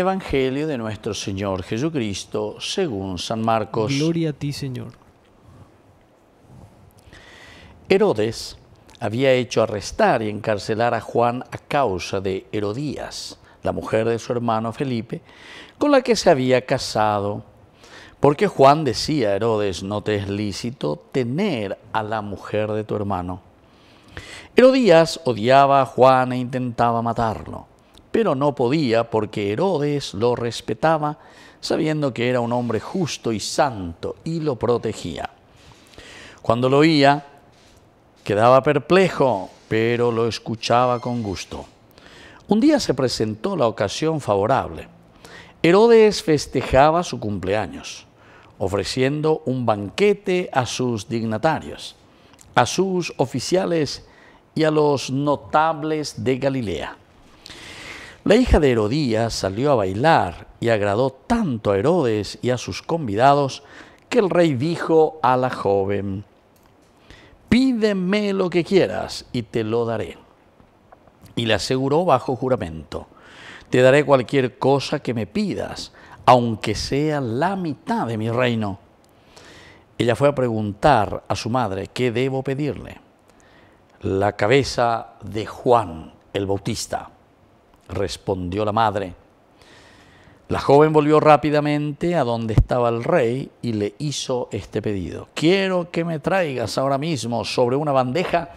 Evangelio de nuestro Señor Jesucristo según San Marcos. Gloria a ti, Señor. Herodes había hecho arrestar y encarcelar a Juan a causa de Herodías, la mujer de su hermano Felipe, con la que se había casado, porque Juan decía a Herodes, no te es lícito tener a la mujer de tu hermano. Herodías odiaba a Juan e intentaba matarlo pero no podía porque Herodes lo respetaba, sabiendo que era un hombre justo y santo, y lo protegía. Cuando lo oía, quedaba perplejo, pero lo escuchaba con gusto. Un día se presentó la ocasión favorable. Herodes festejaba su cumpleaños, ofreciendo un banquete a sus dignatarios, a sus oficiales y a los notables de Galilea. La hija de Herodías salió a bailar y agradó tanto a Herodes y a sus convidados que el rey dijo a la joven, pídeme lo que quieras y te lo daré. Y le aseguró bajo juramento, te daré cualquier cosa que me pidas, aunque sea la mitad de mi reino. Ella fue a preguntar a su madre, ¿qué debo pedirle? La cabeza de Juan el Bautista respondió la madre. La joven volvió rápidamente a donde estaba el rey y le hizo este pedido. Quiero que me traigas ahora mismo sobre una bandeja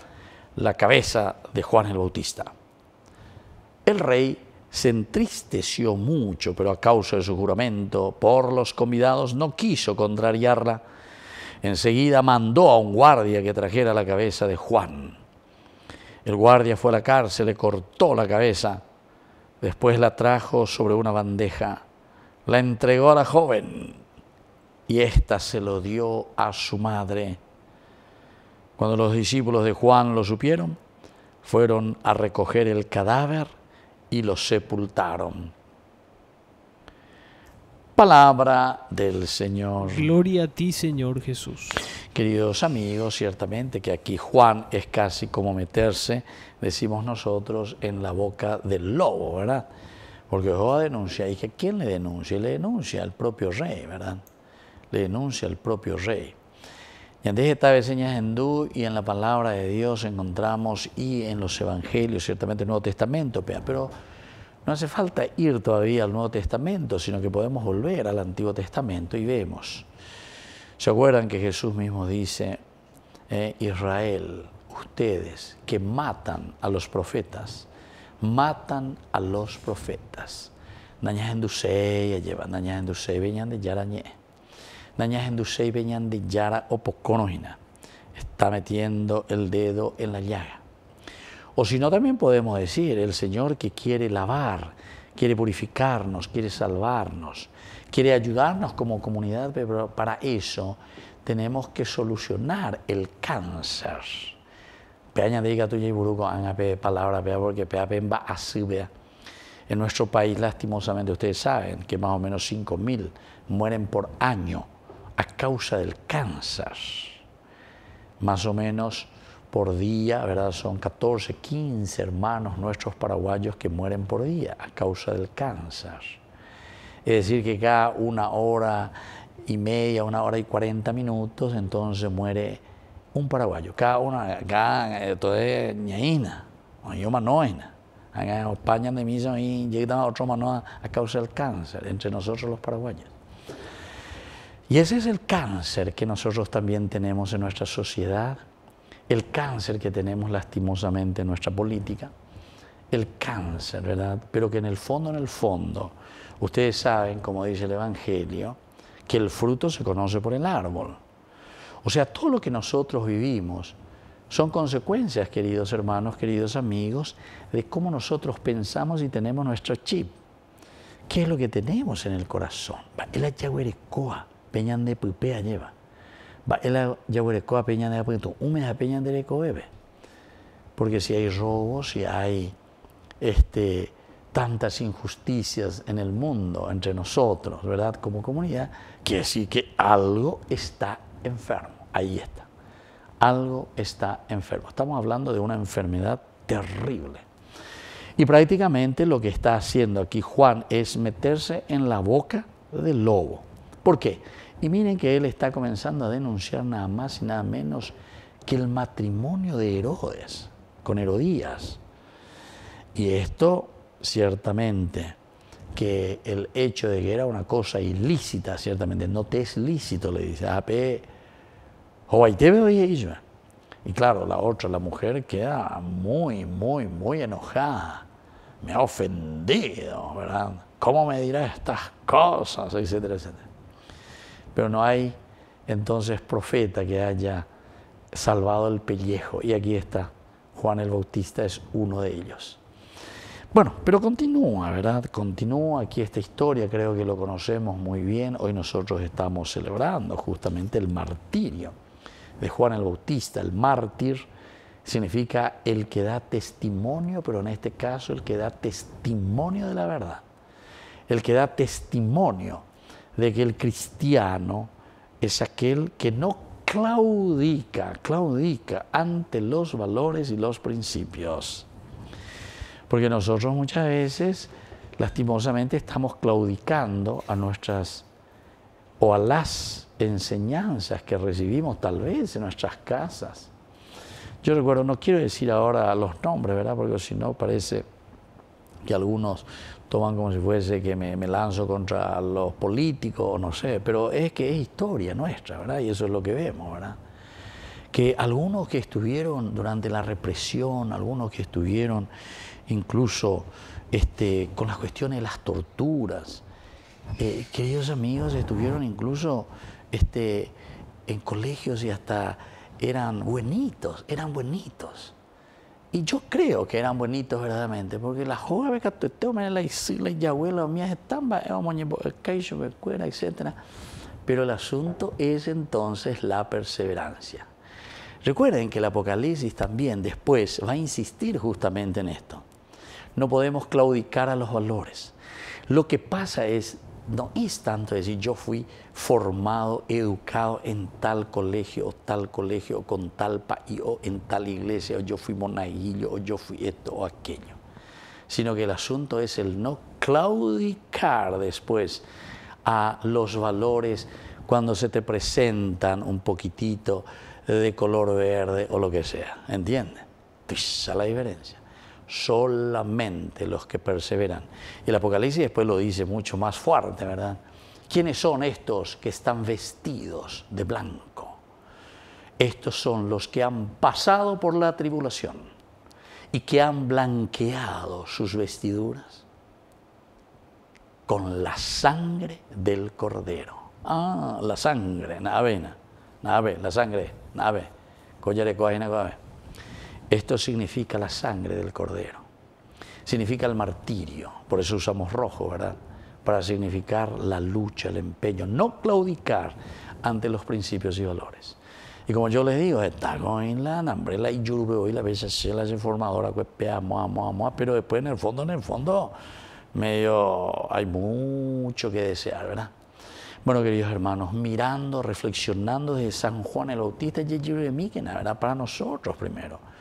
la cabeza de Juan el Bautista. El rey se entristeció mucho, pero a causa de su juramento por los convidados no quiso contrariarla. Enseguida mandó a un guardia que trajera la cabeza de Juan. El guardia fue a la cárcel, le cortó la cabeza Después la trajo sobre una bandeja, la entregó a la joven y ésta se lo dio a su madre. Cuando los discípulos de Juan lo supieron, fueron a recoger el cadáver y lo sepultaron. Palabra del Señor. Gloria a ti, Señor Jesús. Queridos amigos, ciertamente que aquí Juan es casi como meterse, decimos nosotros, en la boca del lobo, ¿verdad? Porque Jehová denuncia, y dije, ¿quién le denuncia? Le denuncia al propio rey, ¿verdad? Le denuncia al propio rey. Y antes vez señas hindú y en la palabra de Dios encontramos y en los evangelios, ciertamente el Nuevo Testamento, pero no hace falta ir todavía al Nuevo Testamento, sino que podemos volver al Antiguo Testamento y vemos ¿Se acuerdan que Jesús mismo dice, eh, Israel, ustedes que matan a los profetas, matan a los profetas. Nañas llevan de yara ñe. de yara Está metiendo el dedo en la llaga. O si no, también podemos decir, el Señor que quiere lavar quiere purificarnos, quiere salvarnos, quiere ayudarnos como comunidad, pero para eso tenemos que solucionar el cáncer. Peña diga y buruco, palabra, porque pea, va a En nuestro país, lastimosamente, ustedes saben que más o menos 5.000 mueren por año a causa del cáncer. Más o menos por día, ¿verdad? Son 14, 15 hermanos nuestros paraguayos que mueren por día a causa del cáncer. Es decir, que cada una hora y media, una hora y 40 minutos, entonces muere un paraguayo. Cada una, cada, entonces, ñaína, o yo manoina. En España de misa y llegan a otro manoa a causa del cáncer, entre nosotros los paraguayos. Y ese es el cáncer que nosotros también tenemos en nuestra sociedad el cáncer que tenemos lastimosamente en nuestra política, el cáncer, ¿verdad? Pero que en el fondo, en el fondo, ustedes saben, como dice el Evangelio, que el fruto se conoce por el árbol. O sea, todo lo que nosotros vivimos son consecuencias, queridos hermanos, queridos amigos, de cómo nosotros pensamos y tenemos nuestro chip. ¿Qué es lo que tenemos en el corazón? El Peñan de Pupea lleva porque a peña Porque si hay robos, si hay este, tantas injusticias en el mundo, entre nosotros, ¿verdad? Como comunidad, que sí que algo está enfermo. Ahí está. Algo está enfermo. Estamos hablando de una enfermedad terrible. Y prácticamente lo que está haciendo aquí Juan es meterse en la boca del lobo. ¿Por qué? Y miren que él está comenzando a denunciar nada más y nada menos que el matrimonio de Herodes con Herodías. Y esto ciertamente que el hecho de que era una cosa ilícita, ciertamente, no te es lícito, le dice, ape, o y Y claro, la otra, la mujer, queda muy, muy, muy enojada. Me ha ofendido, ¿verdad? ¿Cómo me dirá estas cosas? Etcétera, etcétera pero no hay entonces profeta que haya salvado el pellejo. Y aquí está, Juan el Bautista es uno de ellos. Bueno, pero continúa, ¿verdad? Continúa aquí esta historia, creo que lo conocemos muy bien. Hoy nosotros estamos celebrando justamente el martirio de Juan el Bautista. El mártir significa el que da testimonio, pero en este caso el que da testimonio de la verdad. El que da testimonio de que el cristiano es aquel que no claudica, claudica ante los valores y los principios. Porque nosotros muchas veces, lastimosamente, estamos claudicando a nuestras o a las enseñanzas que recibimos tal vez en nuestras casas. Yo recuerdo, no quiero decir ahora los nombres, ¿verdad? Porque si no parece que algunos toman como si fuese que me, lanzo contra los políticos, no sé, pero es que es historia nuestra, ¿verdad? Y eso es lo que vemos, ¿verdad? Que algunos que estuvieron durante la represión, algunos que estuvieron incluso este, con las cuestiones de las torturas, eh, queridos amigos, estuvieron incluso este, en colegios y hasta eran buenitos, eran buenitos. Y yo creo que eran bonitos verdaderamente, porque la joven que me este la isla y abuela mía están, etc. Pero el asunto es entonces la perseverancia. Recuerden que el Apocalipsis también después va a insistir justamente en esto. No podemos claudicar a los valores. Lo que pasa es, no es tanto decir yo fui formado, educado en tal colegio, o tal colegio, o con tal país, o en tal iglesia, o yo fui monaguillo, o yo fui esto o aquello. Sino que el asunto es el no claudicar después a los valores cuando se te presentan un poquitito de color verde o lo que sea. ¿Entiendes? Esa es la diferencia solamente los que perseveran. Y el Apocalipsis después lo dice mucho más fuerte, ¿verdad? ¿Quiénes son estos que están vestidos de blanco? Estos son los que han pasado por la tribulación y que han blanqueado sus vestiduras con la sangre del cordero. Ah, la sangre, nave, nave, la sangre, nave, de coajina, nave esto significa la sangre del cordero, significa el martirio, por eso usamos rojo, ¿verdad? Para significar la lucha, el empeño, no claudicar ante los principios y valores. Y como yo les digo, está con la anambrela y lluve hoy, la bella la es formadora, pues amo, amo, pero después en el fondo, en el fondo, medio hay mucho que desear, ¿verdad? Bueno, queridos hermanos, mirando, reflexionando desde San Juan el Bautista, ¿verdad? Para nosotros primero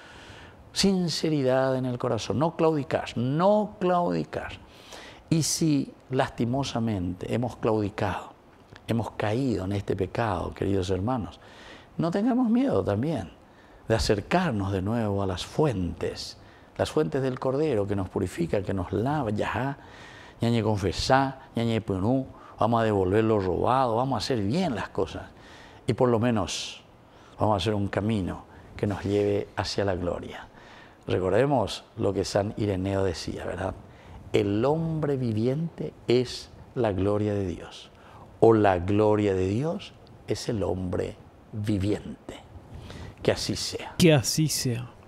sinceridad en el corazón, no claudicar, no claudicar. Y si lastimosamente hemos claudicado, hemos caído en este pecado, queridos hermanos, no tengamos miedo también de acercarnos de nuevo a las fuentes, las fuentes del Cordero que nos purifica, que nos lava, ya ñañe confesá, ñañe punú, vamos a devolver lo robado, vamos a hacer bien las cosas y por lo menos vamos a hacer un camino que nos lleve hacia la gloria. Recordemos lo que San Ireneo decía, ¿verdad? El hombre viviente es la gloria de Dios, o la gloria de Dios es el hombre viviente. Que así sea. Que así sea.